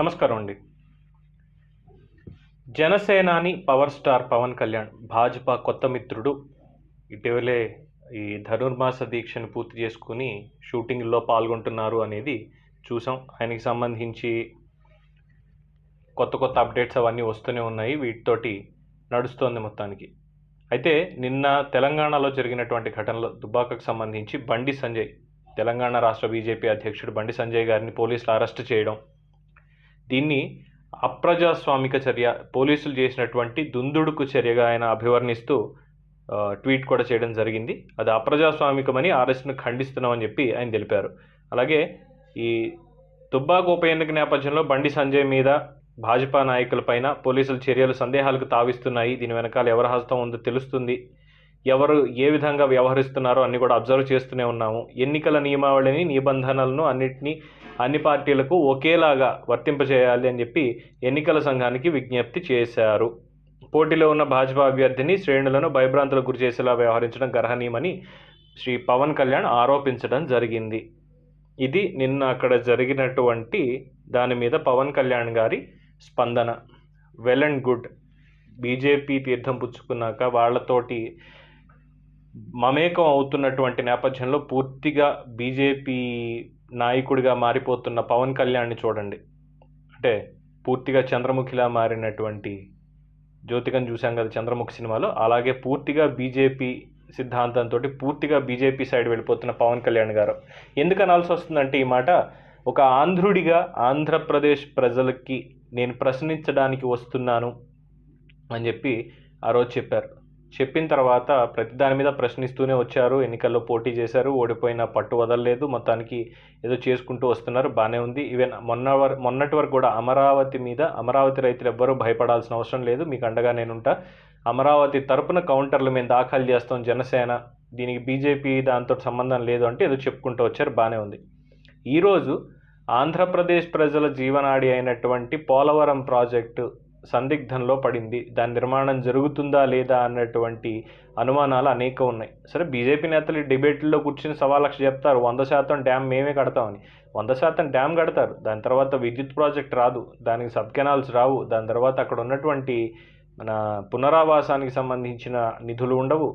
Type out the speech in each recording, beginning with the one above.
నమస్కారం అండి జనసేనాని పవర్ స్టార్ పవన్ కళ్యాణ్ భాజపా కొత్త మిత్రుడు ఇటీవలే ఈ ధనుర్మాస దీక్షను పూర్తి చేసుకుని షూటింగ్లో పాల్గొంటున్నారు అనేది చూసాం ఆయనకి సంబంధించి కొత్త కొత్త అప్డేట్స్ అవన్నీ వస్తూనే ఉన్నాయి వీటితోటి నడుస్తోంది మొత్తానికి అయితే నిన్న తెలంగాణలో జరిగినటువంటి ఘటనలో దుబ్బాకకు సంబంధించి బండి సంజయ్ తెలంగాణ రాష్ట్ర బీజేపీ అధ్యక్షుడు బండి సంజయ్ గారిని పోలీసులు అరెస్ట్ చేయడం దీన్ని అప్రజాస్వామిక చర్య పోలీసులు చేసినటువంటి దుందుడుకు చర్యగా ఆయన అభివర్ణిస్తూ ట్వీట్ కూడా చేయడం జరిగింది అది అప్రజాస్వామికమని ఆర్ఎస్ను ఖండిస్తున్నామని చెప్పి ఆయన తెలిపారు అలాగే ఈ దుబ్బాక ఉప ఎన్నిక నేపథ్యంలో బండి సంజయ్ మీద భాజపా నాయకులపైన పోలీసుల చర్యలు సందేహాలకు తావిస్తున్నాయి దీని వెనకాల ఎవరి హస్తం ఉందో తెలుస్తుంది ఎవరు ఏ విధంగా వ్యవహరిస్తున్నారో అన్ని కూడా అబ్జర్వ్ చేస్తూనే ఉన్నాము ఎన్నికల నియమావళిని నిబంధనలను అన్నిటినీ అన్ని పార్టీలకు ఒకేలాగా వర్తింపజేయాలి అని చెప్పి ఎన్నికల సంఘానికి విజ్ఞప్తి చేశారు పోటీలో ఉన్న భాజపా అభ్యర్థిని శ్రేణులను భయభ్రాంతులకు గురి చేసేలా వ్యవహరించడం గర్హనీయమని శ్రీ పవన్ కళ్యాణ్ ఆరోపించడం జరిగింది ఇది నిన్న అక్కడ జరిగినటువంటి దాని మీద పవన్ కళ్యాణ్ గారి స్పందన వెల్ అండ్ గుడ్ బీజేపీ తీర్థం పుచ్చుకున్నాక వాళ్ళతోటి మమేకం అవుతున్నటువంటి నేపథ్యంలో పూర్తిగా బీజేపీ నాయకుడిగా మారిపోతున్న పవన్ కళ్యాణ్ని చూడండి అంటే పూర్తిగా చంద్రముఖిలా మారినటువంటి జ్యోతికను చూశాం కదా చంద్రముఖి సినిమాలో అలాగే పూర్తిగా బీజేపీ సిద్ధాంతంతో పూర్తిగా బీజేపీ సైడ్ వెళ్ళిపోతున్న పవన్ కళ్యాణ్ గారు ఎందుకు అనాల్సి వస్తుందంటే ఈ మాట ఒక ఆంధ్రుడిగా ఆంధ్రప్రదేశ్ ప్రజలకి నేను ప్రశ్నించడానికి వస్తున్నాను అని చెప్పి ఆ రోజు చెప్పారు చెప్పిన తర్వాత ప్రతి దాని మీద ప్రశ్నిస్తూనే వచ్చారు ఎన్నికల్లో పోటీ చేశారు ఓడిపోయిన పట్టు వదలలేదు మొత్తానికి ఏదో చేసుకుంటూ వస్తున్నారు బాగానే ఉంది ఈవెన్ మొన్న మొన్నటి వరకు కూడా అమరావతి మీద అమరావతి రైతులు ఎవ్వరూ భయపడాల్సిన అవసరం లేదు మీకు అండగా నేను ఉంటా అమరావతి తరపున కౌంటర్లు మేము దాఖలు చేస్తాం జనసేన దీనికి బీజేపీ దాంతో సంబంధం లేదు అంటే ఏదో చెప్పుకుంటూ వచ్చారు బాగానే ఉంది ఈరోజు ఆంధ్రప్రదేశ్ ప్రజల జీవనాడి అయినటువంటి పోలవరం ప్రాజెక్టు సందిగ్ధంలో పడింది దాని నిర్మాణం జరుగుతుందా లేదా అన్నటువంటి అనుమానాలు అనేక ఉన్నాయి సరే బీజేపీ నేతలు ఈ డిబేట్లో కూర్చుని సవా లక్ష చెప్తారు వంద శాతం డ్యామ్ మేమే కడతామని వంద శాతం డ్యామ్ కడతారు దాని తర్వాత విద్యుత్ ప్రాజెక్ట్ రాదు దానికి సబ్ కెనాల్స్ రావు దాని తర్వాత అక్కడ ఉన్నటువంటి మన పునరావాసానికి సంబంధించిన నిధులు ఉండవు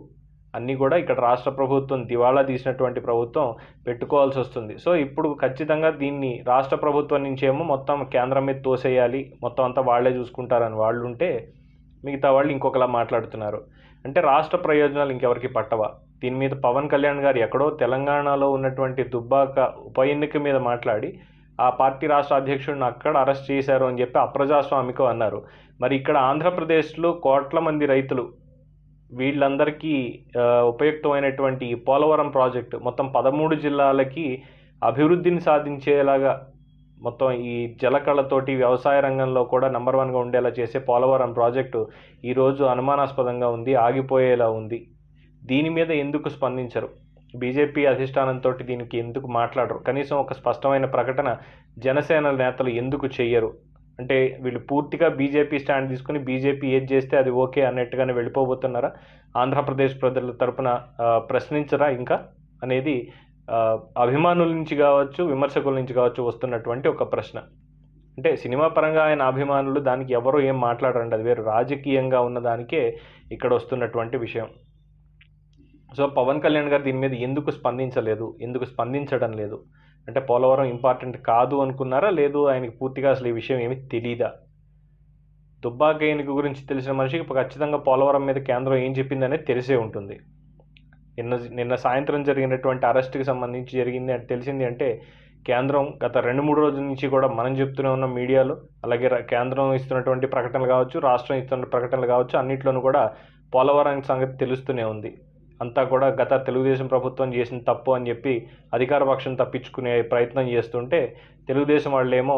అన్నీ కూడా ఇక్కడ రాష్ట్ర ప్రభుత్వం దివాళా తీసినటువంటి ప్రభుత్వం పెట్టుకోవాల్సి వస్తుంది సో ఇప్పుడు ఖచ్చితంగా దీన్ని రాష్ట్ర ప్రభుత్వం నుంచేమో మొత్తం కేంద్రం మీద తోసేయాలి మొత్తం అంతా వాళ్లే చూసుకుంటారని వాళ్ళు ఉంటే మిగతా వాళ్ళు ఇంకొకలా మాట్లాడుతున్నారు అంటే రాష్ట్ర ప్రయోజనాలు ఇంకెవరికి పట్టవా దీని మీద పవన్ కళ్యాణ్ గారు ఎక్కడో తెలంగాణలో ఉన్నటువంటి దుబ్బాక ఉప ఎన్నిక మీద మాట్లాడి ఆ పార్టీ రాష్ట్ర అధ్యక్షుడిని అక్కడ అరెస్ట్ చేశారు అని చెప్పి అప్రజాస్వామికం అన్నారు మరి ఇక్కడ ఆంధ్రప్రదేశ్లో కోట్ల మంది రైతులు వీళ్ళందరికీ ఉపయుక్తమైనటువంటి పోలవరం ప్రాజెక్టు మొత్తం పదమూడు జిల్లాలకి అభివృద్ధిని సాధించేలాగా మొత్తం ఈ జలకళతోటి వ్యవసాయ రంగంలో కూడా నెంబర్ వన్గా ఉండేలా చేసే పోలవరం ప్రాజెక్టు ఈరోజు అనుమానాస్పదంగా ఉంది ఆగిపోయేలా ఉంది దీని మీద ఎందుకు స్పందించరు బీజేపీ అధిష్టానంతో దీనికి ఎందుకు మాట్లాడరు కనీసం ఒక స్పష్టమైన ప్రకటన జనసేన నేతలు ఎందుకు చెయ్యరు అంటే వీళ్ళు పూర్తిగా బీజేపీ స్టాండ్ తీసుకుని బీజేపీ ఏది చేస్తే అది ఓకే అన్నట్టుగానే వెళ్ళిపోబోతున్నారా ఆంధ్రప్రదేశ్ ప్రజల తరపున ప్రశ్నించరా ఇంకా అనేది అభిమానుల నుంచి కావచ్చు విమర్శకుల నుంచి కావచ్చు వస్తున్నటువంటి ఒక ప్రశ్న అంటే సినిమా పరంగా ఆయన అభిమానులు దానికి ఎవరు ఏం మాట్లాడరండి అది వేరు రాజకీయంగా ఉన్నదానికే ఇక్కడ వస్తున్నటువంటి విషయం సో పవన్ కళ్యాణ్ గారు దీని మీద ఎందుకు స్పందించలేదు ఎందుకు స్పందించడం లేదు అంటే పోలవరం ఇంపార్టెంట్ కాదు అనుకున్నారా లేదు ఆయనకి పూర్తిగా అసలు ఈ విషయం ఏమి తెలీదా దుబ్బాకయ్యనికి గురించి తెలిసిన మనిషికి ఖచ్చితంగా పోలవరం మీద కేంద్రం ఏం చెప్పిందనేది తెలిసే ఉంటుంది నిన్న నిన్న సాయంత్రం జరిగినటువంటి అరెస్ట్కి సంబంధించి జరిగింది అంటే తెలిసింది అంటే కేంద్రం గత రెండు మూడు రోజుల నుంచి కూడా మనం చెప్తూనే ఉన్న మీడియాలో అలాగే కేంద్రం ఇస్తున్నటువంటి ప్రకటనలు కావచ్చు రాష్ట్రం ఇస్తున్న ప్రకటనలు కావచ్చు అన్నిట్లోనూ కూడా పోలవరం సంగతి తెలుస్తూనే ఉంది అంతా కూడా గత తెలుగుదేశం ప్రభుత్వం చేసిన తప్పు అని చెప్పి అధికార పక్షం తప్పించుకునే ప్రయత్నం చేస్తుంటే తెలుగుదేశం వాళ్ళేమో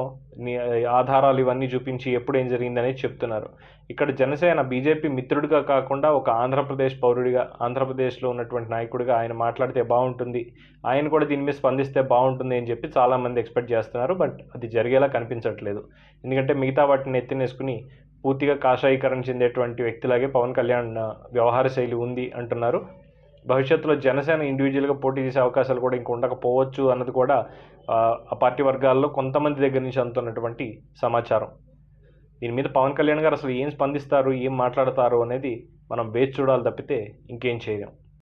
ఆధారాలు ఇవన్నీ చూపించి ఎప్పుడు ఏం జరిగిందనేది చెప్తున్నారు ఇక్కడ జనసేన బీజేపీ మిత్రుడిగా కాకుండా ఒక ఆంధ్రప్రదేశ్ పౌరుడిగా ఆంధ్రప్రదేశ్లో ఉన్నటువంటి నాయకుడిగా ఆయన మాట్లాడితే బాగుంటుంది ఆయన కూడా దీని మీద స్పందిస్తే బాగుంటుంది అని చెప్పి చాలామంది ఎక్స్పెక్ట్ చేస్తున్నారు బట్ అది జరిగేలా కనిపించట్లేదు ఎందుకంటే మిగతా వాటిని ఎత్తినేసుకుని పూర్తిగా కాషాయీకరణ చెందేటువంటి వ్యక్తిలాగే పవన్ కళ్యాణ్ వ్యవహార శైలి ఉంది అంటున్నారు భవిష్యత్తులో జనసేన ఇండివిజువల్గా పోటీ చేసే అవకాశాలు కూడా ఇంక ఉండకపోవచ్చు అన్నది కూడా ఆ పార్టీ వర్గాల్లో కొంతమంది దగ్గర నుంచి అందుతున్నటువంటి సమాచారం దీని మీద పవన్ కళ్యాణ్ గారు అసలు ఏం స్పందిస్తారు ఏం మాట్లాడతారు అనేది మనం వేచి చూడాలి తప్పితే ఇంకేం చేయలేం